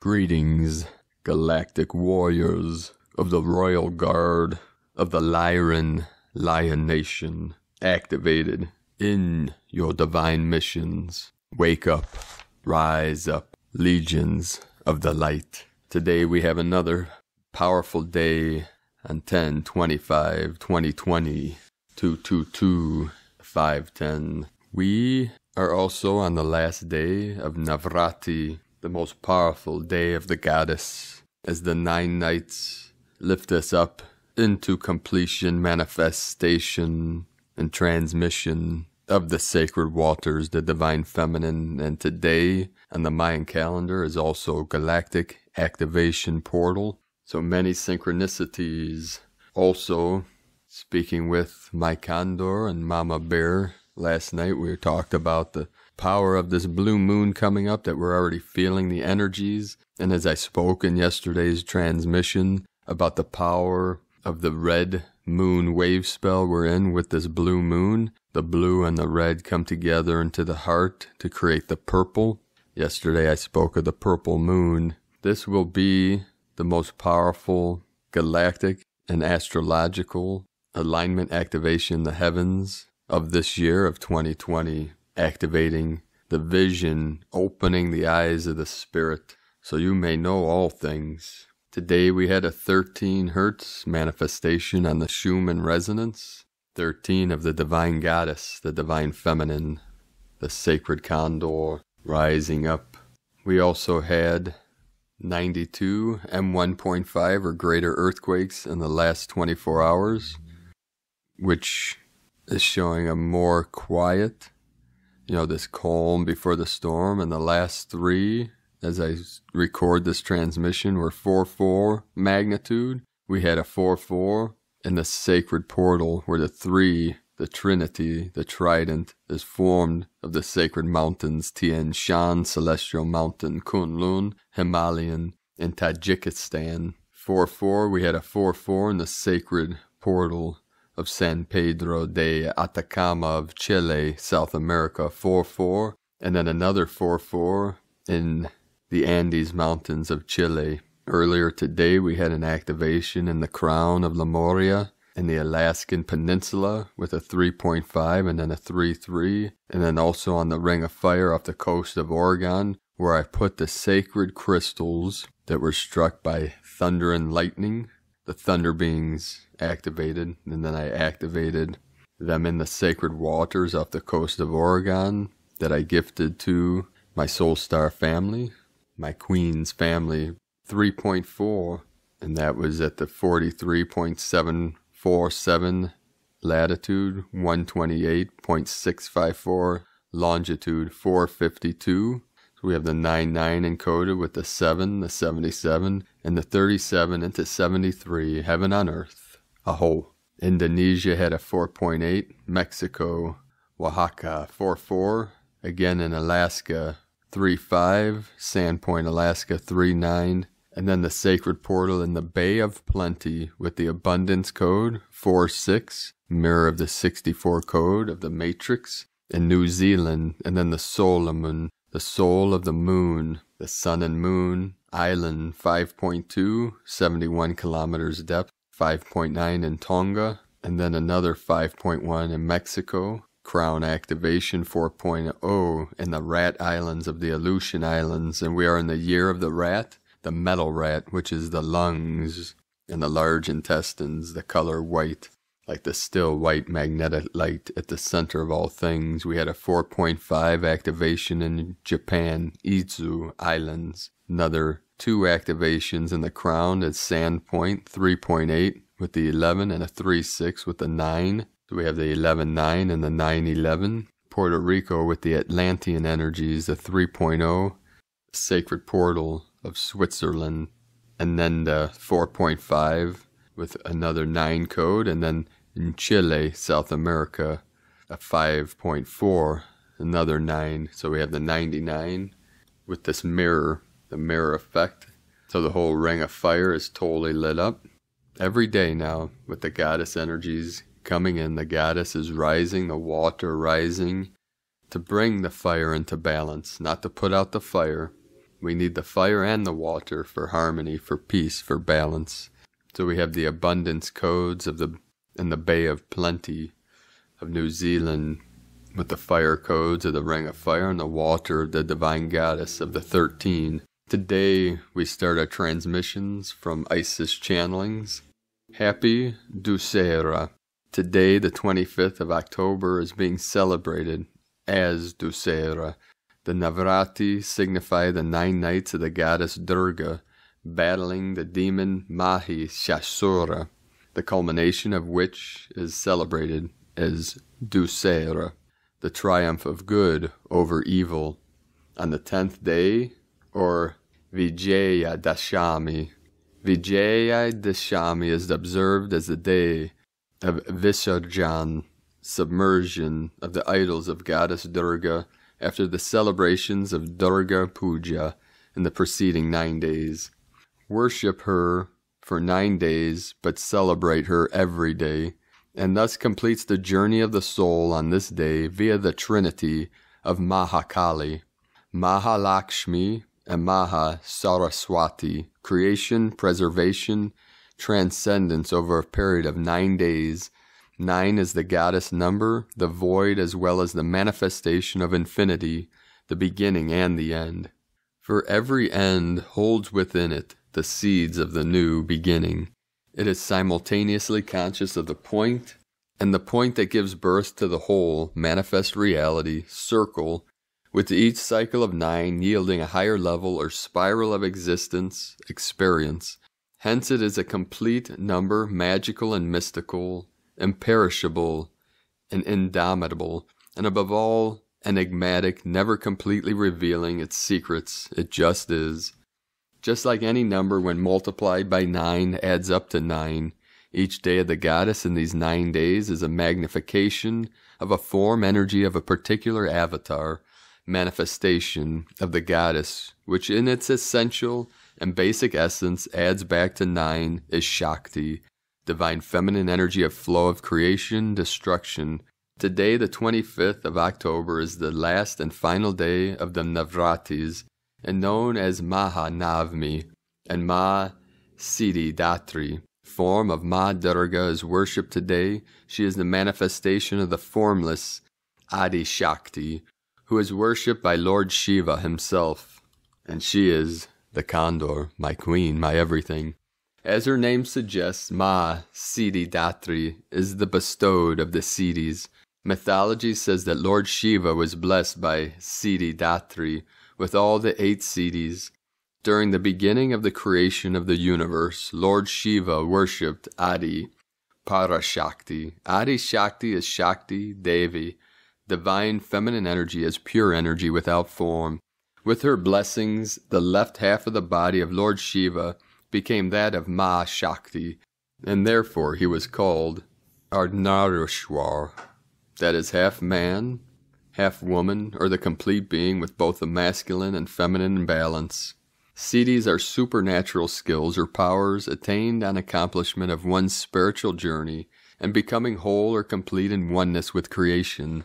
Greetings, galactic warriors of the Royal Guard of the Lyran Lion Nation, activated in your divine missions. Wake up, rise up, legions of the light. Today we have another powerful day on 10 25 2020 222 510. We are also on the last day of Navrati the most powerful day of the goddess, as the nine nights lift us up into completion, manifestation, and transmission of the sacred waters, the divine feminine. And today on the Mayan calendar is also galactic activation portal. So many synchronicities. Also, speaking with my condor and Mama Bear last night, we talked about the power of this blue moon coming up that we're already feeling the energies. And as I spoke in yesterday's transmission about the power of the red moon wave spell we're in with this blue moon, the blue and the red come together into the heart to create the purple. Yesterday I spoke of the purple moon. This will be the most powerful galactic and astrological alignment activation in the heavens of this year of 2020 activating the vision, opening the eyes of the Spirit, so you may know all things. Today we had a 13 Hertz manifestation on the Schumann resonance, 13 of the Divine Goddess, the Divine Feminine, the Sacred Condor rising up. We also had 92 M1.5 or greater earthquakes in the last 24 hours, which is showing a more quiet you know, this calm before the storm. And the last three, as I record this transmission, were 4 4 magnitude. We had a 4 4 in the sacred portal where the three, the Trinity, the Trident, is formed of the sacred mountains Tian Shan, Celestial Mountain, Kunlun, Himalayan, and Tajikistan. 4 4, we had a 4 4 in the sacred portal of San Pedro de Atacama of Chile, South America, 4 4, and then another 4 4 in the Andes Mountains of Chile. Earlier today, we had an activation in the Crown of Lemuria in the Alaskan Peninsula with a 3.5 and then a 3.3, and then also on the Ring of Fire off the coast of Oregon, where I put the sacred crystals that were struck by thunder and lightning the Thunder Beings activated, and then I activated them in the sacred waters off the coast of Oregon that I gifted to my Soul Star family, my Queen's family, 3.4, and that was at the 43.747 latitude, 128.654 longitude, 452. So we have the 99 encoded with the 7, the 77, and the 37 into 73 heaven on earth a whole. Indonesia had a 4.8, Mexico, Oaxaca 4.4, again in Alaska 3.5, Sandpoint, Alaska 3.9, and then the sacred portal in the Bay of Plenty with the abundance code 4.6, mirror of the 64 code of the Matrix, in New Zealand, and then the Solomon, the soul of the moon, the sun and moon, Island 5.2, 71 kilometers depth, 5.9 in Tonga, and then another 5.1 in Mexico, Crown Activation 4.0 in the Rat Islands of the Aleutian Islands, and we are in the year of the rat, the metal rat, which is the lungs and the large intestines, the color white, like the still white magnetic light at the center of all things. We had a 4.5 activation in Japan, Izu Islands, another two activations in the crown at Sandpoint, 3.8 with the 11 and a 3.6 with the 9. So we have the 11.9 and the 9.11. Puerto Rico with the Atlantean energies, the 3.0. Sacred Portal of Switzerland. And then the 4.5 with another 9 code. And then in Chile, South America, a 5.4, another 9. So we have the 99 with this mirror the mirror effect, so the whole ring of fire is totally lit up. Every day now, with the goddess energies coming in, the goddess is rising, the water rising, to bring the fire into balance, not to put out the fire. We need the fire and the water for harmony, for peace, for balance. So we have the abundance codes of the in the Bay of Plenty of New Zealand with the fire codes of the Ring of Fire and the water of the Divine Goddess of the Thirteen. Today we start our transmissions from Isis Channelings. Happy Dussehra. Today, the 25th of October, is being celebrated as Dussehra. The Navratri signify the nine nights of the goddess Durga battling the demon Mahishasura, the culmination of which is celebrated as Dussehra, the triumph of good over evil. On the tenth day, or Vijaya Dashami. Vijaya Dashami is observed as the day of Visarjan, submersion of the idols of goddess Durga after the celebrations of Durga Puja in the preceding nine days. Worship her for nine days, but celebrate her every day, and thus completes the journey of the soul on this day via the trinity of Mahakali. Mahalakshmi, Amaha Saraswati, creation, preservation, transcendence over a period of nine days. Nine is the goddess number, the void as well as the manifestation of infinity, the beginning and the end. For every end holds within it the seeds of the new beginning. It is simultaneously conscious of the point, and the point that gives birth to the whole, manifest reality, circle, with each cycle of nine yielding a higher level or spiral of existence, experience. Hence it is a complete number, magical and mystical, imperishable and indomitable, and above all, enigmatic, never completely revealing its secrets, it just is. Just like any number when multiplied by nine adds up to nine, each day of the goddess in these nine days is a magnification of a form energy of a particular avatar, manifestation of the goddess, which in its essential and basic essence adds back to nine, is Shakti, divine feminine energy of flow of creation, destruction. Today, the 25th of October, is the last and final day of the Navratis, and known as Maha Navmi and Ma Siddhi Datri. Form of Ma Durga is worshipped today. She is the manifestation of the formless Adi Shakti, who is worshipped by Lord Shiva himself. And she is the Condor, my queen, my everything. As her name suggests, Ma, Sidi Datri, is the bestowed of the Sidis. Mythology says that Lord Shiva was blessed by Sidi Datri with all the eight Sidis. During the beginning of the creation of the universe, Lord Shiva worshipped Adi, Parashakti. Adi Shakti is Shakti Devi, divine feminine energy as pure energy without form. With her blessings, the left half of the body of Lord Shiva became that of Ma Shakti, and therefore he was called Ardnarushwar, that is, half man, half woman, or the complete being with both the masculine and feminine balance. Siddhis are supernatural skills or powers attained on accomplishment of one's spiritual journey and becoming whole or complete in oneness with creation.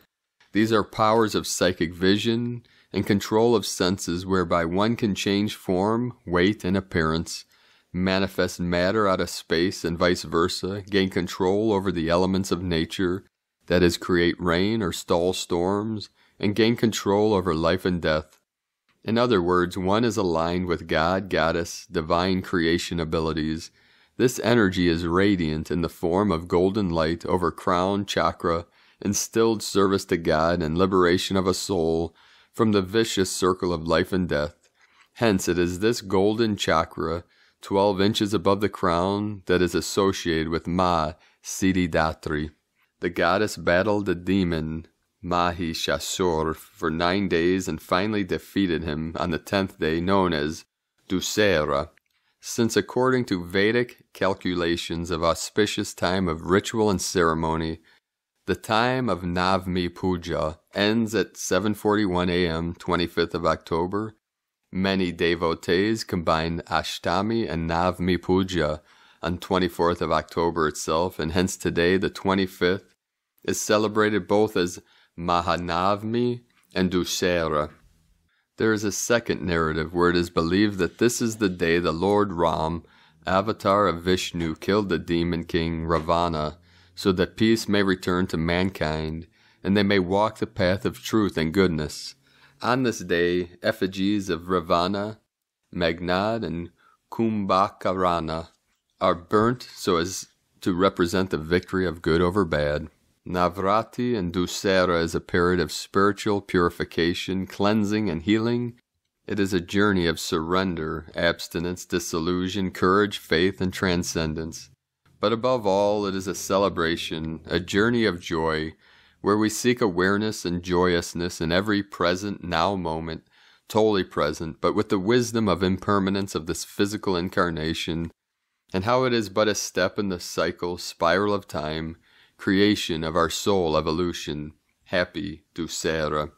These are powers of psychic vision and control of senses whereby one can change form, weight, and appearance, manifest matter out of space and vice versa, gain control over the elements of nature, that is, create rain or stall storms, and gain control over life and death. In other words, one is aligned with God, Goddess, divine creation abilities. This energy is radiant in the form of golden light over crown, chakra, instilled service to God and liberation of a soul from the vicious circle of life and death. Hence, it is this golden chakra, 12 inches above the crown, that is associated with Ma Datri. The goddess battled the demon Mahishasur for nine days and finally defeated him on the tenth day, known as Dussera. Since, according to Vedic calculations of auspicious time of ritual and ceremony, the time of Navmi Puja ends at 7.41 a.m. 25th of October. Many devotees combine Ashtami and Navmi Puja on 24th of October itself, and hence today, the 25th, is celebrated both as Mahanavmi and Dussehra. There is a second narrative where it is believed that this is the day the Lord Ram, avatar of Vishnu, killed the demon king Ravana so that peace may return to mankind, and they may walk the path of truth and goodness. On this day, effigies of Ravana, Magnad and Kumbhakarana are burnt so as to represent the victory of good over bad. Navrati and Dussehra is a period of spiritual purification, cleansing, and healing. It is a journey of surrender, abstinence, disillusion, courage, faith, and transcendence but above all, it is a celebration, a journey of joy, where we seek awareness and joyousness in every present now moment, totally present, but with the wisdom of impermanence of this physical incarnation, and how it is but a step in the cycle, spiral of time, creation of our soul evolution, happy, Ducera.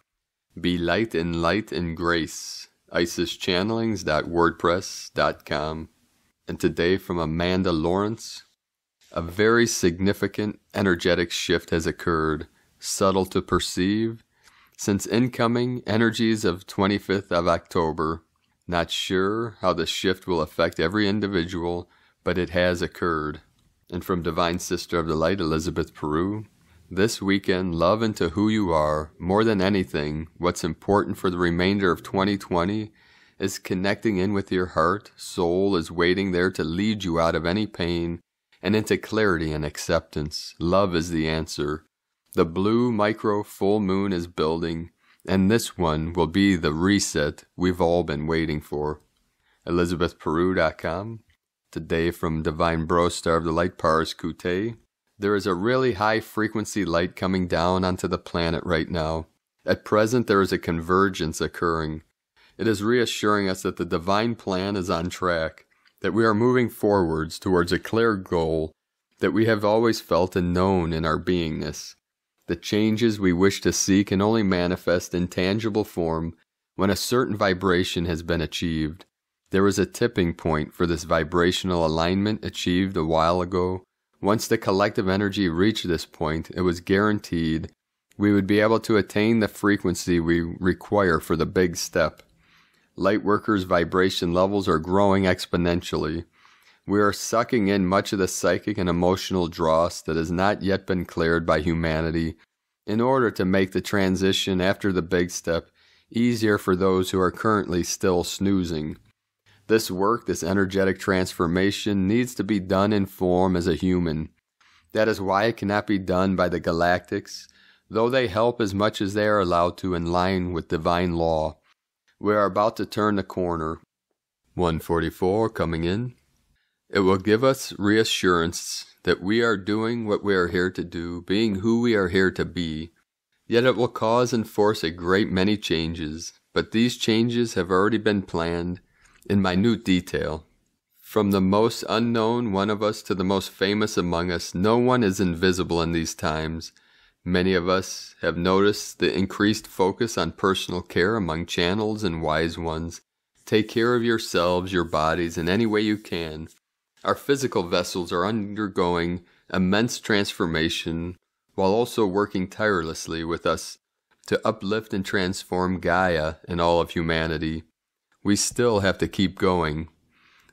Be light in light and grace. IsisChannelings.wordpress.com. And today from Amanda Lawrence, a very significant energetic shift has occurred, subtle to perceive, since incoming energies of 25th of October. Not sure how the shift will affect every individual, but it has occurred. And from Divine Sister of the Light, Elizabeth Peru, this weekend, love into who you are. More than anything, what's important for the remainder of 2020 is connecting in with your heart. Soul is waiting there to lead you out of any pain and into clarity and acceptance. Love is the answer. The blue micro full moon is building, and this one will be the reset we've all been waiting for. ElizabethPeru.com. Today from Divine Bro Star of the Light Paris Coute. There is a really high frequency light coming down onto the planet right now. At present, there is a convergence occurring. It is reassuring us that the divine plan is on track that we are moving forwards towards a clear goal that we have always felt and known in our beingness. The changes we wish to see can only manifest in tangible form when a certain vibration has been achieved. There is a tipping point for this vibrational alignment achieved a while ago. Once the collective energy reached this point, it was guaranteed we would be able to attain the frequency we require for the big step. Light workers' vibration levels are growing exponentially. We are sucking in much of the psychic and emotional dross that has not yet been cleared by humanity in order to make the transition after the big step easier for those who are currently still snoozing. This work, this energetic transformation, needs to be done in form as a human. That is why it cannot be done by the galactics, though they help as much as they are allowed to in line with divine law. We are about to turn the corner. 144 coming in. It will give us reassurance that we are doing what we are here to do, being who we are here to be. Yet it will cause and force a great many changes, but these changes have already been planned in minute detail. From the most unknown one of us to the most famous among us, no one is invisible in these times. Many of us have noticed the increased focus on personal care among channels and wise ones. Take care of yourselves, your bodies, in any way you can. Our physical vessels are undergoing immense transformation while also working tirelessly with us to uplift and transform Gaia and all of humanity. We still have to keep going.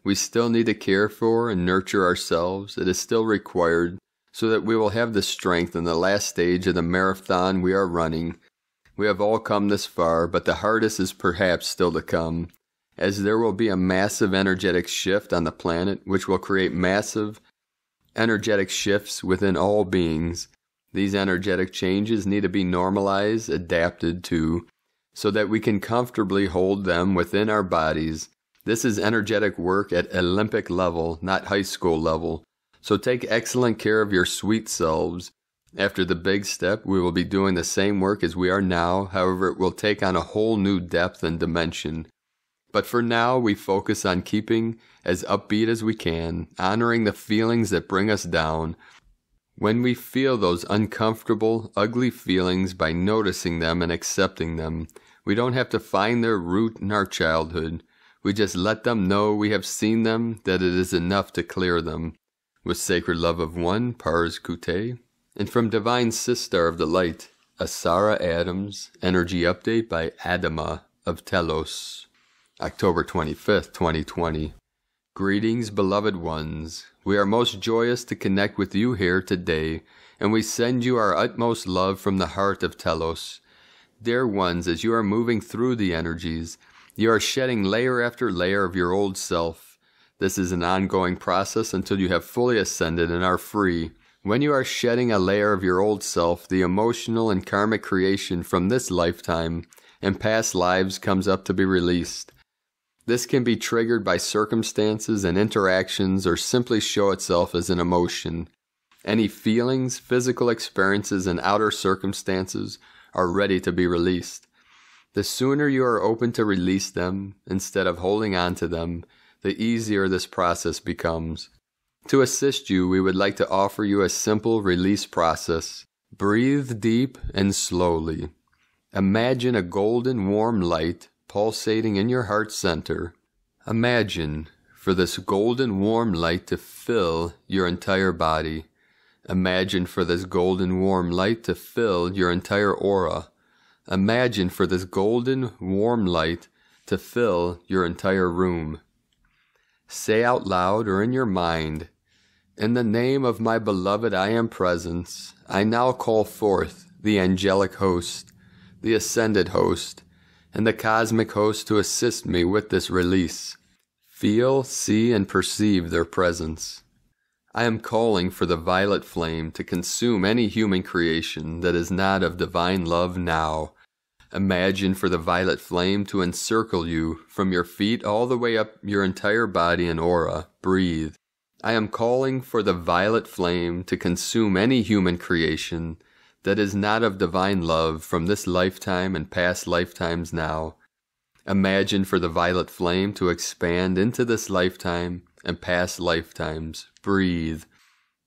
We still need to care for and nurture ourselves. It is still required so that we will have the strength in the last stage of the marathon we are running. We have all come this far, but the hardest is perhaps still to come, as there will be a massive energetic shift on the planet which will create massive energetic shifts within all beings. These energetic changes need to be normalized, adapted to, so that we can comfortably hold them within our bodies. This is energetic work at Olympic level, not high school level. So take excellent care of your sweet selves. After the big step, we will be doing the same work as we are now. However, it will take on a whole new depth and dimension. But for now, we focus on keeping as upbeat as we can, honoring the feelings that bring us down. When we feel those uncomfortable, ugly feelings by noticing them and accepting them, we don't have to find their root in our childhood. We just let them know we have seen them, that it is enough to clear them with sacred love of one, Pars Kute, and from Divine Sister of the Light, Asara Adams energy update by Adama of Telos, October 25th, 2020. Greetings, beloved ones. We are most joyous to connect with you here today, and we send you our utmost love from the heart of Telos. Dear ones, as you are moving through the energies, you are shedding layer after layer of your old self this is an ongoing process until you have fully ascended and are free. When you are shedding a layer of your old self, the emotional and karmic creation from this lifetime and past lives comes up to be released. This can be triggered by circumstances and interactions or simply show itself as an emotion. Any feelings, physical experiences, and outer circumstances are ready to be released. The sooner you are open to release them, instead of holding on to them, the easier this process becomes. To assist you, we would like to offer you a simple release process. Breathe deep and slowly. Imagine a golden warm light pulsating in your heart center. Imagine for this golden warm light to fill your entire body. Imagine for this golden warm light to fill your entire aura. Imagine for this golden warm light to fill your entire room say out loud or in your mind, In the name of my beloved I am presence, I now call forth the angelic host, the ascended host, and the cosmic host to assist me with this release. Feel, see, and perceive their presence. I am calling for the violet flame to consume any human creation that is not of divine love now, Imagine for the violet flame to encircle you from your feet all the way up your entire body and aura. Breathe. I am calling for the violet flame to consume any human creation that is not of divine love from this lifetime and past lifetimes now. Imagine for the violet flame to expand into this lifetime and past lifetimes. Breathe.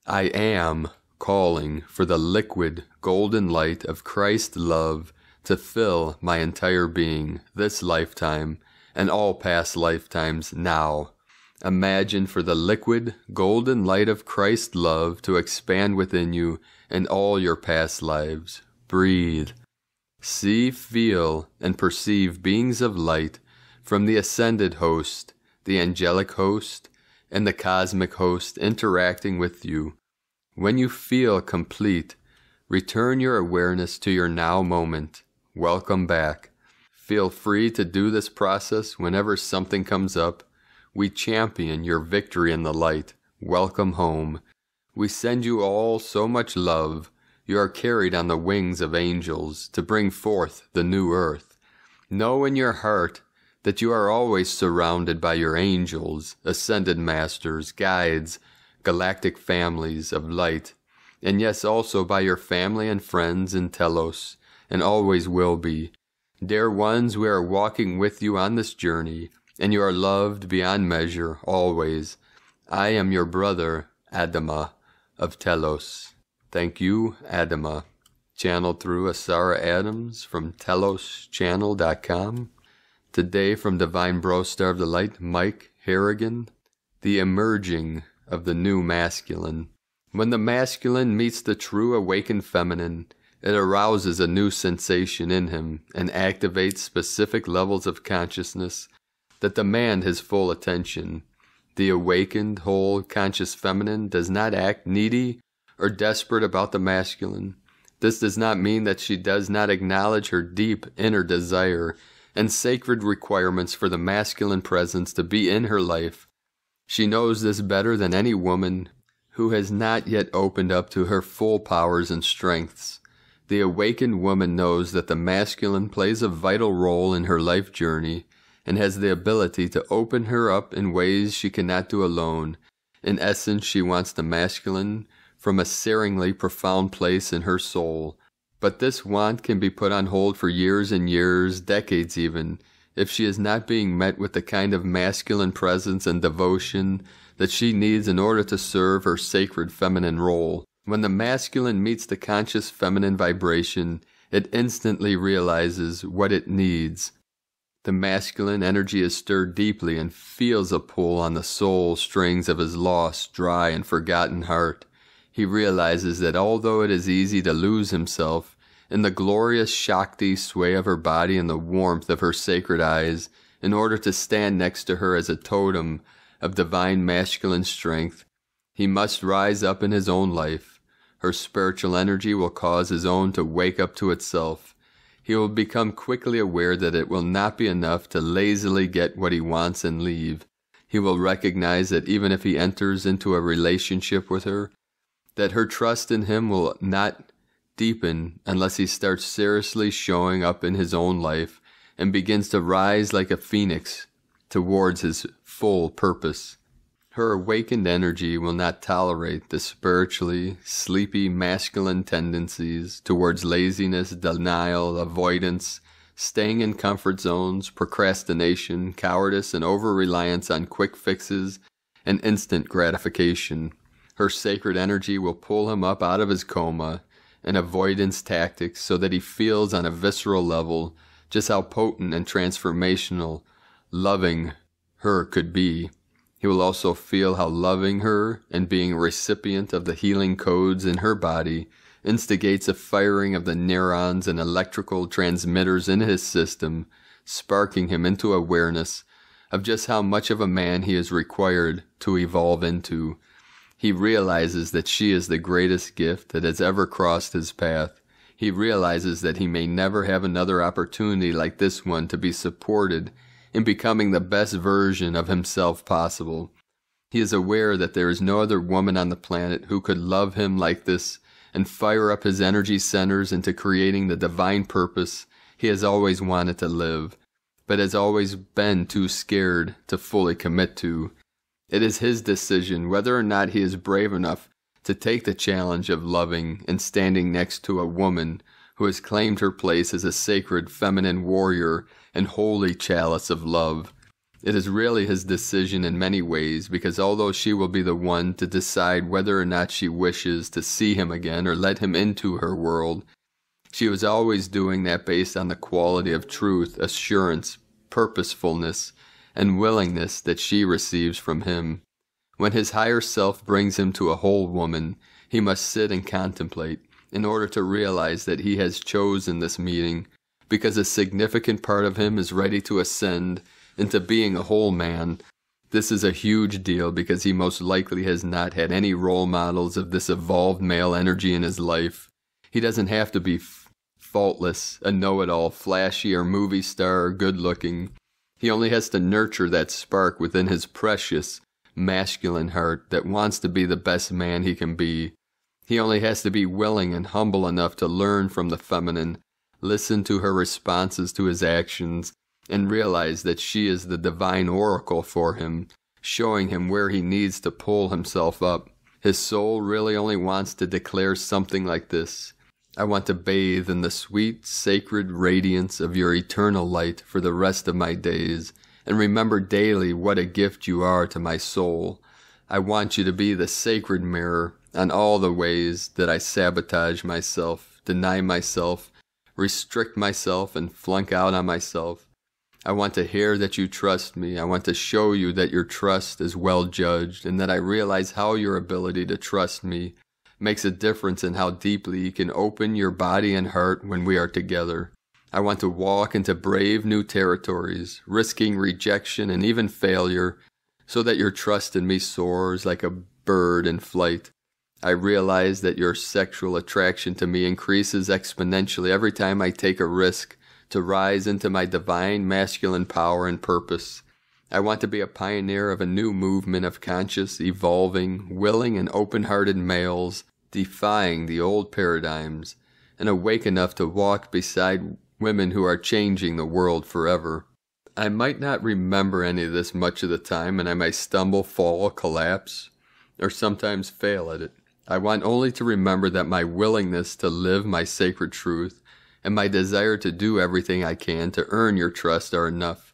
I am calling for the liquid golden light of Christ love to fill my entire being, this lifetime, and all past lifetimes now. Imagine for the liquid, golden light of Christ's love to expand within you and all your past lives. Breathe. See, feel, and perceive beings of light from the ascended host, the angelic host, and the cosmic host interacting with you. When you feel complete, return your awareness to your now moment welcome back. Feel free to do this process whenever something comes up. We champion your victory in the light. Welcome home. We send you all so much love. You are carried on the wings of angels to bring forth the new earth. Know in your heart that you are always surrounded by your angels, ascended masters, guides, galactic families of light, and yes, also by your family and friends in Telos and always will be. Dear ones, we are walking with you on this journey, and you are loved beyond measure always. I am your brother, Adama of Telos. Thank you, Adama. Channeled through Asara Adams from TelosChannel.com. Today from Divine Bro Star of the Light, Mike Harrigan. The Emerging of the New Masculine. When the masculine meets the true awakened feminine, it arouses a new sensation in him and activates specific levels of consciousness that demand his full attention. The awakened, whole, conscious feminine does not act needy or desperate about the masculine. This does not mean that she does not acknowledge her deep inner desire and sacred requirements for the masculine presence to be in her life. She knows this better than any woman who has not yet opened up to her full powers and strengths the awakened woman knows that the masculine plays a vital role in her life journey and has the ability to open her up in ways she cannot do alone. In essence, she wants the masculine from a searingly profound place in her soul. But this want can be put on hold for years and years, decades even, if she is not being met with the kind of masculine presence and devotion that she needs in order to serve her sacred feminine role. When the masculine meets the conscious feminine vibration, it instantly realizes what it needs. The masculine energy is stirred deeply and feels a pull on the soul strings of his lost, dry, and forgotten heart. He realizes that although it is easy to lose himself, in the glorious Shakti sway of her body and the warmth of her sacred eyes, in order to stand next to her as a totem of divine masculine strength, he must rise up in his own life her spiritual energy will cause his own to wake up to itself. He will become quickly aware that it will not be enough to lazily get what he wants and leave. He will recognize that even if he enters into a relationship with her, that her trust in him will not deepen unless he starts seriously showing up in his own life and begins to rise like a phoenix towards his full purpose. Her awakened energy will not tolerate the spiritually sleepy masculine tendencies towards laziness, denial, avoidance, staying in comfort zones, procrastination, cowardice, and over reliance on quick fixes and instant gratification. Her sacred energy will pull him up out of his coma and avoidance tactics so that he feels on a visceral level just how potent and transformational loving her could be. He will also feel how loving her and being a recipient of the healing codes in her body instigates a firing of the neurons and electrical transmitters in his system, sparking him into awareness of just how much of a man he is required to evolve into. He realizes that she is the greatest gift that has ever crossed his path. He realizes that he may never have another opportunity like this one to be supported in becoming the best version of himself possible. He is aware that there is no other woman on the planet who could love him like this and fire up his energy centers into creating the divine purpose he has always wanted to live, but has always been too scared to fully commit to. It is his decision whether or not he is brave enough to take the challenge of loving and standing next to a woman who has claimed her place as a sacred feminine warrior and holy chalice of love. It is really his decision in many ways, because although she will be the one to decide whether or not she wishes to see him again or let him into her world, she was always doing that based on the quality of truth, assurance, purposefulness, and willingness that she receives from him. When his higher self brings him to a whole woman, he must sit and contemplate in order to realize that he has chosen this meeting because a significant part of him is ready to ascend into being a whole man. This is a huge deal because he most likely has not had any role models of this evolved male energy in his life. He doesn't have to be faultless, a know it all, flashy, or movie star, or good looking. He only has to nurture that spark within his precious, masculine heart that wants to be the best man he can be. He only has to be willing and humble enough to learn from the feminine, listen to her responses to his actions, and realize that she is the divine oracle for him, showing him where he needs to pull himself up. His soul really only wants to declare something like this. I want to bathe in the sweet, sacred radiance of your eternal light for the rest of my days, and remember daily what a gift you are to my soul. I want you to be the sacred mirror on all the ways that I sabotage myself, deny myself, restrict myself, and flunk out on myself. I want to hear that you trust me. I want to show you that your trust is well judged and that I realize how your ability to trust me makes a difference in how deeply you can open your body and heart when we are together. I want to walk into brave new territories, risking rejection and even failure, so that your trust in me soars like a bird in flight. I realize that your sexual attraction to me increases exponentially every time I take a risk to rise into my divine masculine power and purpose. I want to be a pioneer of a new movement of conscious, evolving, willing, and open hearted males, defying the old paradigms, and awake enough to walk beside women who are changing the world forever. I might not remember any of this much of the time, and I may stumble, fall, collapse, or sometimes fail at it. I want only to remember that my willingness to live my sacred truth and my desire to do everything I can to earn your trust are enough.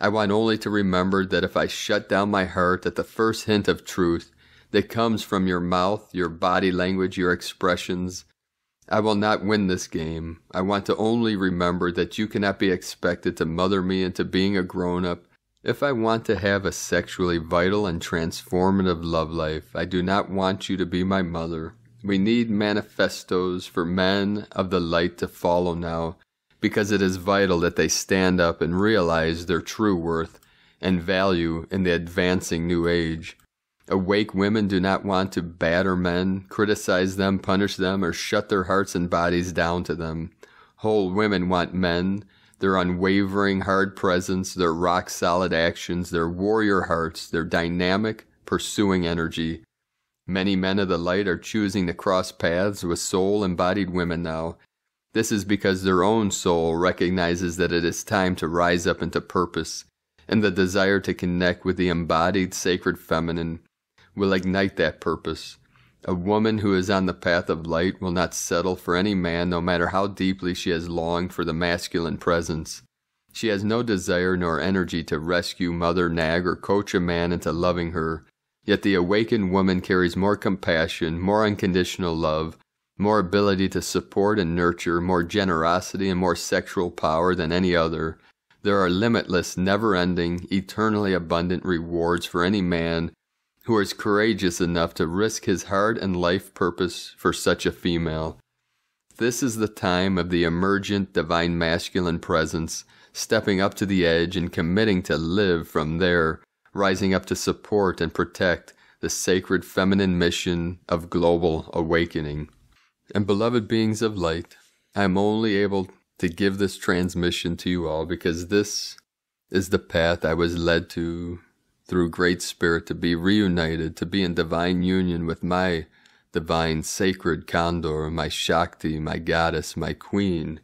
I want only to remember that if I shut down my heart at the first hint of truth that comes from your mouth, your body language, your expressions, I will not win this game. I want to only remember that you cannot be expected to mother me into being a grown up if I want to have a sexually vital and transformative love life, I do not want you to be my mother. We need manifestos for men of the light to follow now, because it is vital that they stand up and realize their true worth and value in the advancing new age. Awake women do not want to batter men, criticize them, punish them, or shut their hearts and bodies down to them. Whole women want men their unwavering hard presence, their rock solid actions, their warrior hearts, their dynamic, pursuing energy. Many men of the light are choosing to cross paths with soul embodied women now. This is because their own soul recognizes that it is time to rise up into purpose, and the desire to connect with the embodied sacred feminine will ignite that purpose. A woman who is on the path of light will not settle for any man, no matter how deeply she has longed for the masculine presence. She has no desire nor energy to rescue mother nag or coach a man into loving her. Yet the awakened woman carries more compassion, more unconditional love, more ability to support and nurture, more generosity and more sexual power than any other. There are limitless, never ending, eternally abundant rewards for any man who is courageous enough to risk his heart and life purpose for such a female. This is the time of the emergent divine masculine presence, stepping up to the edge and committing to live from there, rising up to support and protect the sacred feminine mission of global awakening. And beloved beings of light, I am only able to give this transmission to you all because this is the path I was led to through Great Spirit to be reunited, to be in divine union with my divine sacred Condor, my Shakti, my goddess, my queen.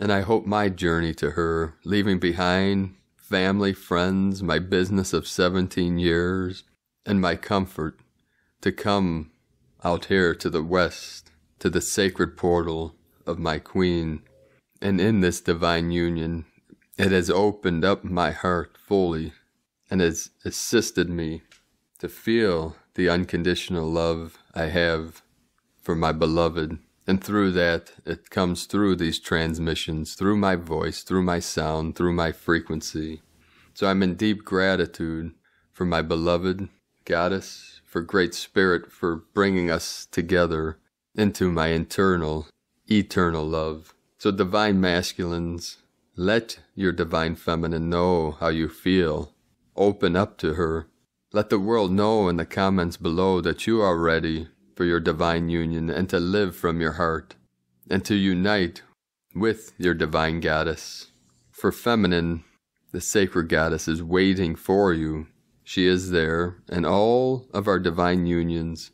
And I hope my journey to her, leaving behind family, friends, my business of 17 years, and my comfort, to come out here to the west, to the sacred portal of my queen. And in this divine union, it has opened up my heart fully and has assisted me to feel the unconditional love I have for my beloved. And through that, it comes through these transmissions, through my voice, through my sound, through my frequency. So I'm in deep gratitude for my beloved goddess, for Great Spirit, for bringing us together into my internal, eternal love. So, divine masculines, let your divine feminine know how you feel open up to her. Let the world know in the comments below that you are ready for your divine union and to live from your heart and to unite with your divine goddess. For feminine, the sacred goddess is waiting for you. She is there, and all of our divine unions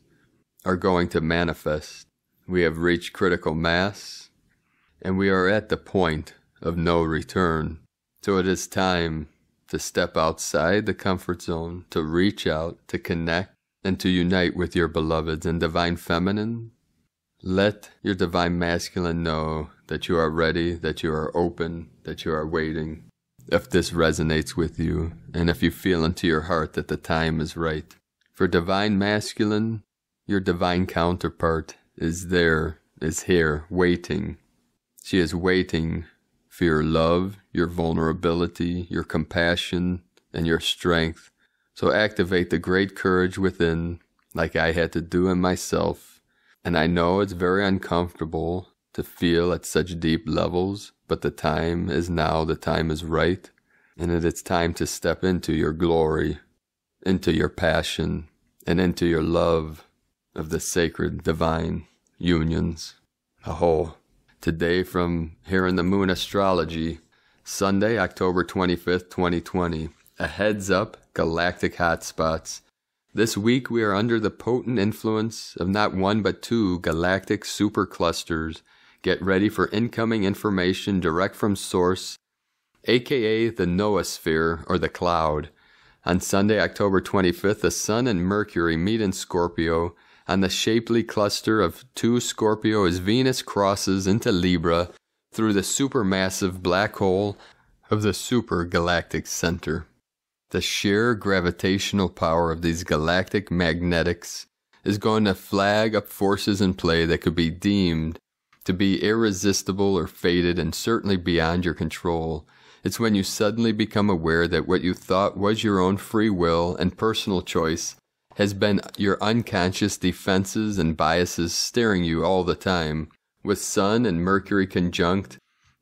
are going to manifest. We have reached critical mass, and we are at the point of no return. So it is time to step outside the comfort zone, to reach out, to connect, and to unite with your beloveds and divine feminine. Let your divine masculine know that you are ready, that you are open, that you are waiting. If this resonates with you, and if you feel into your heart that the time is right. For divine masculine, your divine counterpart is there, is here, waiting. She is waiting for your love, your vulnerability, your compassion, and your strength. So activate the great courage within, like I had to do in myself. And I know it's very uncomfortable to feel at such deep levels, but the time is now, the time is right, and it is time to step into your glory, into your passion, and into your love of the sacred divine unions. Aho. Today, from here in the Moon Astrology, Sunday, October 25th, 2020. A heads up galactic hotspots. This week, we are under the potent influence of not one but two galactic superclusters. Get ready for incoming information direct from source, aka the noosphere or the cloud. On Sunday, October 25th, the Sun and Mercury meet in Scorpio and the shapely cluster of two Scorpio as Venus crosses into Libra through the supermassive black hole of the supergalactic center. The sheer gravitational power of these galactic magnetics is going to flag up forces in play that could be deemed to be irresistible or fated and certainly beyond your control. It's when you suddenly become aware that what you thought was your own free will and personal choice has been your unconscious defenses and biases steering you all the time. With Sun and Mercury conjunct,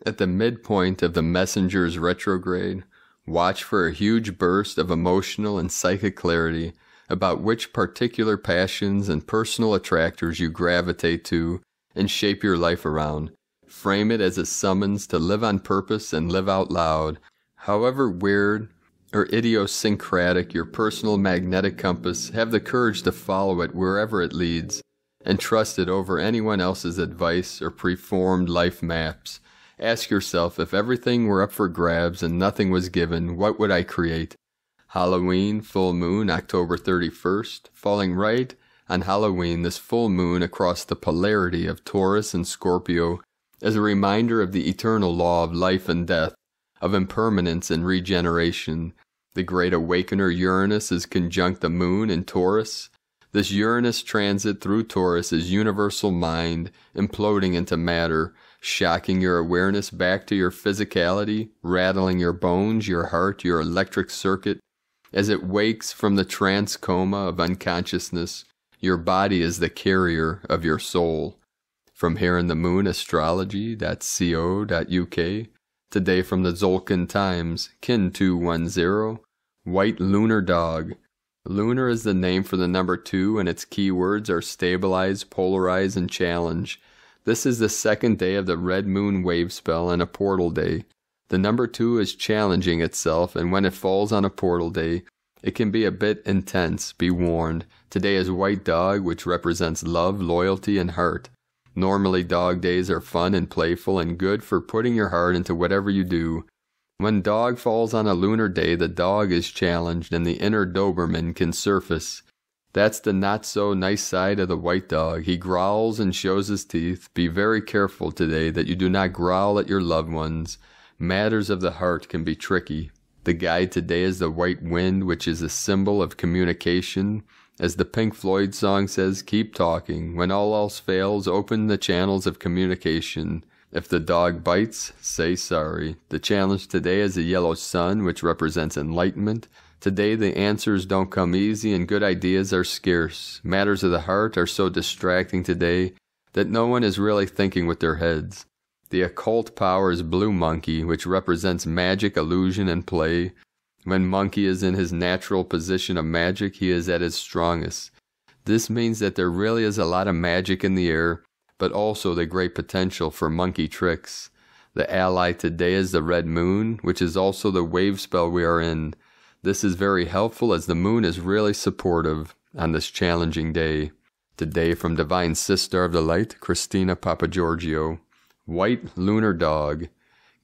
at the midpoint of the messenger's retrograde, watch for a huge burst of emotional and psychic clarity about which particular passions and personal attractors you gravitate to and shape your life around. Frame it as a summons to live on purpose and live out loud, however weird or idiosyncratic, your personal magnetic compass, have the courage to follow it wherever it leads, and trust it over anyone else's advice or preformed life maps. Ask yourself, if everything were up for grabs and nothing was given, what would I create? Halloween, full moon, October 31st, falling right on Halloween, this full moon across the polarity of Taurus and Scorpio, as a reminder of the eternal law of life and death, of impermanence and regeneration. The great awakener Uranus is conjunct the moon in Taurus. This Uranus transit through Taurus is universal mind imploding into matter, shocking your awareness back to your physicality, rattling your bones, your heart, your electric circuit. As it wakes from the trance coma of unconsciousness, your body is the carrier of your soul. From here in the moon astrology.co.uk Today from the Zolkin Times, Kin 210, White Lunar Dog. Lunar is the name for the number 2 and its keywords are stabilize, polarize, and challenge. This is the second day of the red moon wave spell and a portal day. The number 2 is challenging itself and when it falls on a portal day, it can be a bit intense, be warned. Today is White Dog, which represents love, loyalty, and heart. Normally, dog days are fun and playful and good for putting your heart into whatever you do. When dog falls on a lunar day, the dog is challenged and the inner Doberman can surface. That's the not so nice side of the white dog. He growls and shows his teeth. Be very careful today that you do not growl at your loved ones. Matters of the heart can be tricky. The guide today is the white wind, which is a symbol of communication. As the Pink Floyd song says, keep talking. When all else fails, open the channels of communication. If the dog bites, say sorry. The challenge today is a yellow sun, which represents enlightenment. Today, the answers don't come easy and good ideas are scarce. Matters of the heart are so distracting today that no one is really thinking with their heads. The occult power is Blue Monkey, which represents magic, illusion, and play. When Monkey is in his natural position of magic, he is at his strongest. This means that there really is a lot of magic in the air, but also the great potential for monkey tricks. The ally today is the red moon, which is also the wave spell we are in. This is very helpful as the moon is really supportive on this challenging day. Today from Divine Sister of the Light, Christina Papagiorgio. White Lunar Dog.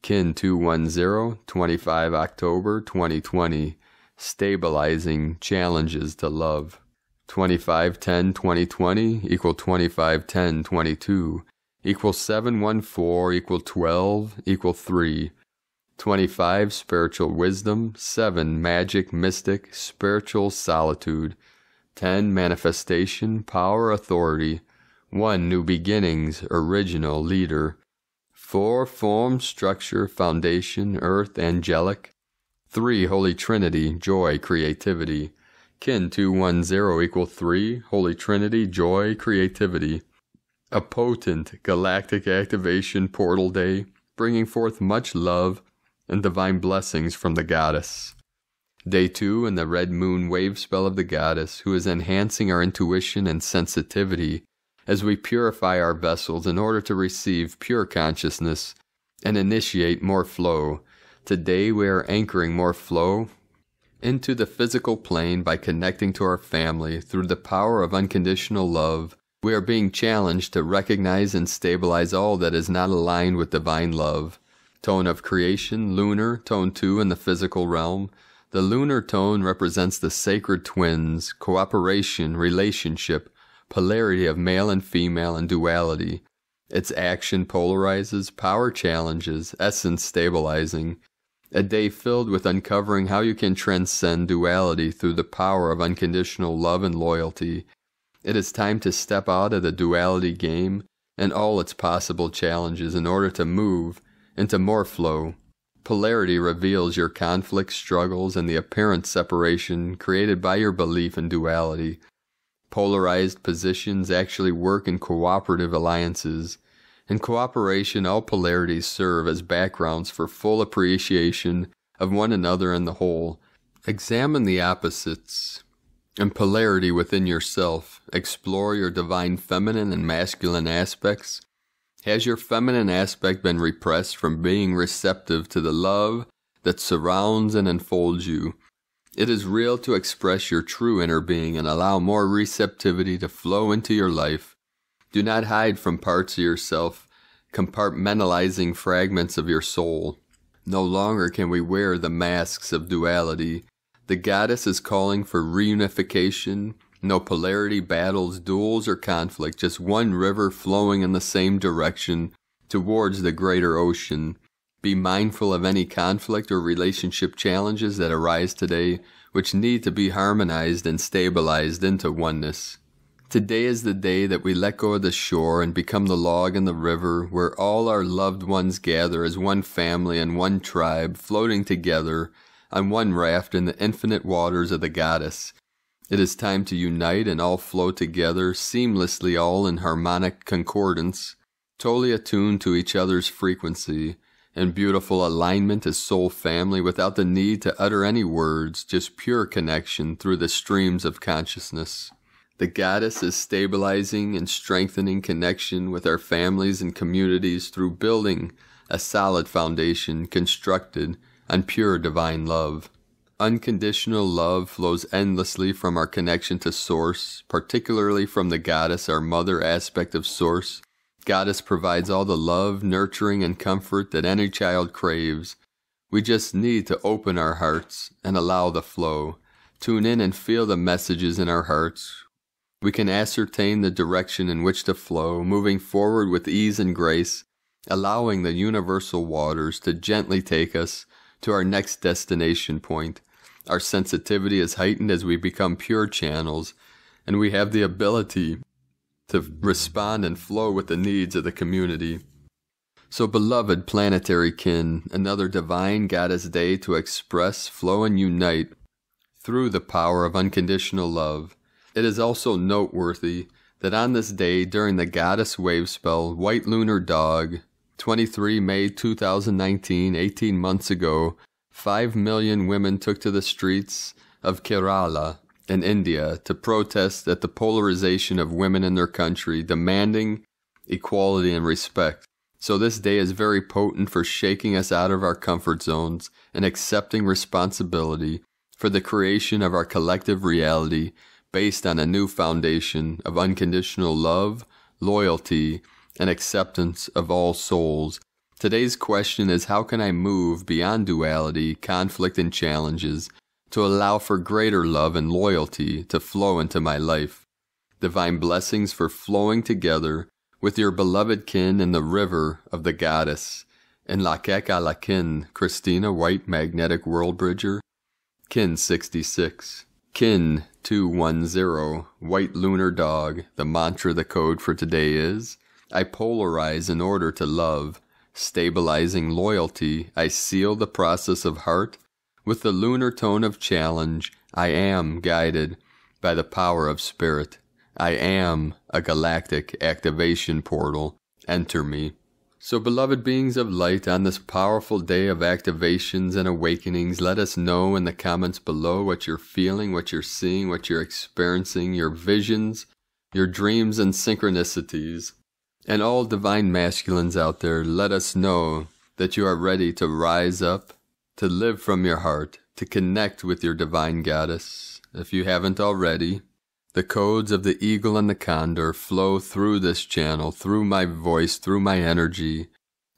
KIN 210, 25 October 2020, Stabilizing Challenges to Love. 2510 2020 equal 10 22 equal 714 equal 12 equal 3 25 spiritual wisdom 7 magic mystic spiritual solitude 10 manifestation power authority 1 new beginnings original leader 4. Form, structure, foundation, earth, angelic. 3. Holy Trinity, joy, creativity. Kin 210 equal 3. Holy Trinity, joy, creativity. A potent galactic activation portal day, bringing forth much love and divine blessings from the goddess. Day 2 and the red moon wave spell of the goddess, who is enhancing our intuition and sensitivity as we purify our vessels in order to receive pure consciousness and initiate more flow. Today we are anchoring more flow into the physical plane by connecting to our family through the power of unconditional love. We are being challenged to recognize and stabilize all that is not aligned with divine love. Tone of creation, lunar, tone 2 in the physical realm, the lunar tone represents the sacred twins, cooperation, relationship, polarity of male and female and duality. Its action polarizes, power challenges, essence stabilizing. A day filled with uncovering how you can transcend duality through the power of unconditional love and loyalty. It is time to step out of the duality game and all its possible challenges in order to move into more flow. Polarity reveals your conflict struggles, and the apparent separation created by your belief in duality, Polarized positions actually work in cooperative alliances. In cooperation, all polarities serve as backgrounds for full appreciation of one another and the whole. Examine the opposites and polarity within yourself. Explore your divine feminine and masculine aspects. Has your feminine aspect been repressed from being receptive to the love that surrounds and enfolds you? It is real to express your true inner being and allow more receptivity to flow into your life. Do not hide from parts of yourself, compartmentalizing fragments of your soul. No longer can we wear the masks of duality. The goddess is calling for reunification. No polarity, battles, duels, or conflict, just one river flowing in the same direction towards the greater ocean. Be mindful of any conflict or relationship challenges that arise today, which need to be harmonized and stabilized into oneness. Today is the day that we let go of the shore and become the log in the river where all our loved ones gather as one family and one tribe, floating together on one raft in the infinite waters of the goddess. It is time to unite and all flow together, seamlessly all in harmonic concordance, totally attuned to each other's frequency, and beautiful alignment as soul family without the need to utter any words, just pure connection through the streams of consciousness. The goddess is stabilizing and strengthening connection with our families and communities through building a solid foundation constructed on pure divine love. Unconditional love flows endlessly from our connection to Source, particularly from the goddess, our mother aspect of Source, Goddess provides all the love, nurturing, and comfort that any child craves. We just need to open our hearts and allow the flow. Tune in and feel the messages in our hearts. We can ascertain the direction in which to flow, moving forward with ease and grace, allowing the universal waters to gently take us to our next destination point. Our sensitivity is heightened as we become pure channels, and we have the ability to respond and flow with the needs of the community. So, beloved planetary kin, another divine goddess day to express, flow, and unite through the power of unconditional love. It is also noteworthy that on this day, during the goddess wave spell, White Lunar Dog, 23 May 2019, 18 months ago, 5 million women took to the streets of Kerala in India to protest at the polarization of women in their country, demanding equality and respect. So this day is very potent for shaking us out of our comfort zones and accepting responsibility for the creation of our collective reality based on a new foundation of unconditional love, loyalty, and acceptance of all souls. Today's question is how can I move beyond duality, conflict, and challenges to allow for greater love and loyalty to flow into my life. Divine blessings for flowing together with your beloved kin in the river of the goddess. In Lakek Alakin, Christina White Magnetic World Bridger, Kin 66. Kin 210, White Lunar Dog, the mantra the code for today is I polarize in order to love. Stabilizing loyalty, I seal the process of heart with the lunar tone of challenge, I am guided by the power of spirit. I am a galactic activation portal. Enter me. So, beloved beings of light, on this powerful day of activations and awakenings, let us know in the comments below what you're feeling, what you're seeing, what you're experiencing, your visions, your dreams, and synchronicities. And all divine masculines out there, let us know that you are ready to rise up to live from your heart, to connect with your divine goddess, if you haven't already. The codes of the eagle and the condor flow through this channel, through my voice, through my energy,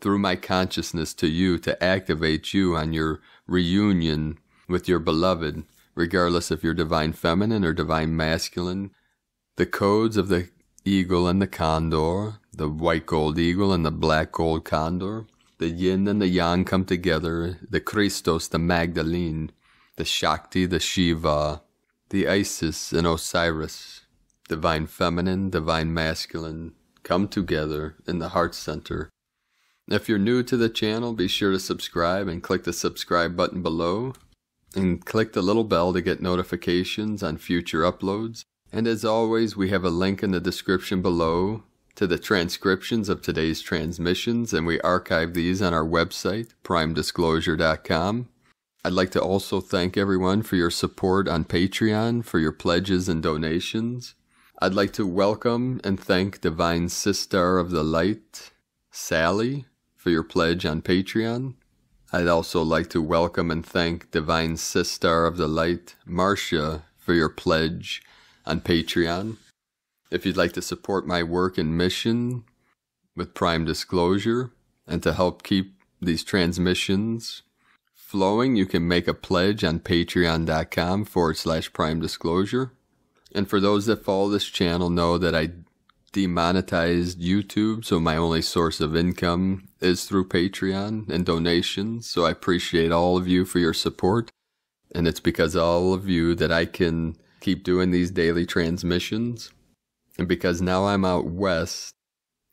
through my consciousness to you to activate you on your reunion with your beloved, regardless if you're divine feminine or divine masculine. The codes of the eagle and the condor, the white gold eagle and the black gold condor, the yin and the yang come together, the Christos, the Magdalene, the Shakti, the Shiva, the Isis and Osiris, divine feminine, divine masculine, come together in the heart center. If you're new to the channel, be sure to subscribe and click the subscribe button below and click the little bell to get notifications on future uploads. And as always, we have a link in the description below to the transcriptions of today's transmissions, and we archive these on our website, primedisclosure.com. I'd like to also thank everyone for your support on Patreon, for your pledges and donations. I'd like to welcome and thank Divine Sister of the Light, Sally, for your pledge on Patreon. I'd also like to welcome and thank Divine Sister of the Light, Marcia, for your pledge on Patreon. If you'd like to support my work and mission with Prime Disclosure and to help keep these transmissions flowing, you can make a pledge on patreon.com forward slash prime disclosure. And for those that follow this channel, know that I demonetized YouTube, so my only source of income is through Patreon and donations. So I appreciate all of you for your support. And it's because all of you that I can keep doing these daily transmissions. And because now I'm out west,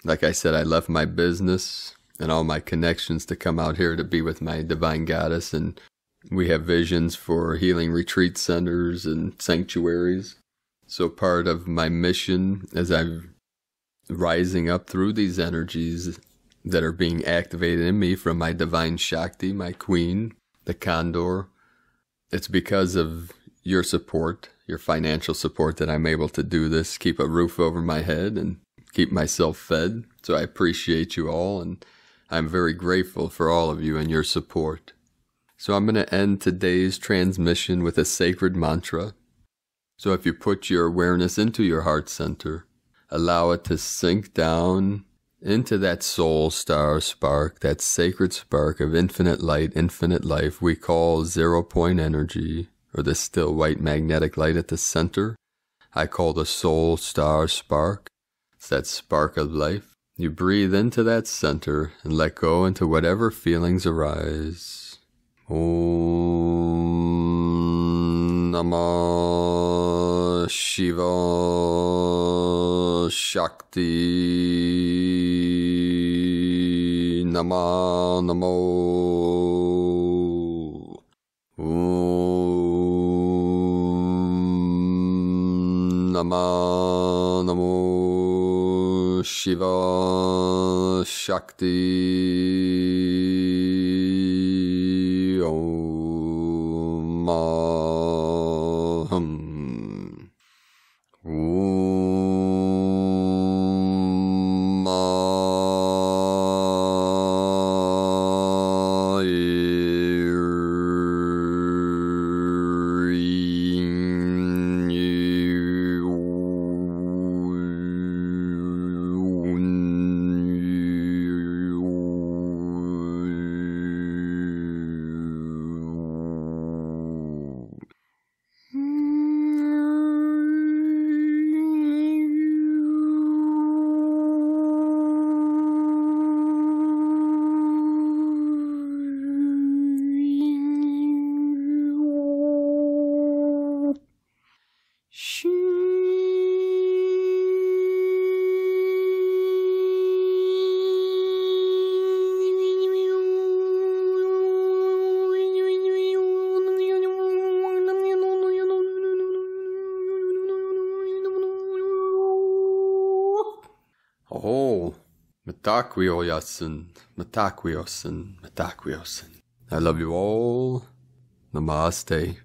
like I said, I left my business and all my connections to come out here to be with my divine goddess. And we have visions for healing retreat centers and sanctuaries. So part of my mission as I'm rising up through these energies that are being activated in me from my divine Shakti, my queen, the condor, it's because of your support your financial support that I'm able to do this, keep a roof over my head, and keep myself fed. So I appreciate you all, and I'm very grateful for all of you and your support. So I'm going to end today's transmission with a sacred mantra. So if you put your awareness into your heart center, allow it to sink down into that soul star spark, that sacred spark of infinite light, infinite life we call zero point energy or the still white magnetic light at the center, I call the soul star spark. It's that spark of life. You breathe into that center and let go into whatever feelings arise. Om Namah Shiva Shakti Namah Namah. Nama Namo Shiva Shakti Metaquiosin, Metaquiosin, Metaquiosin. I love you all. Namaste.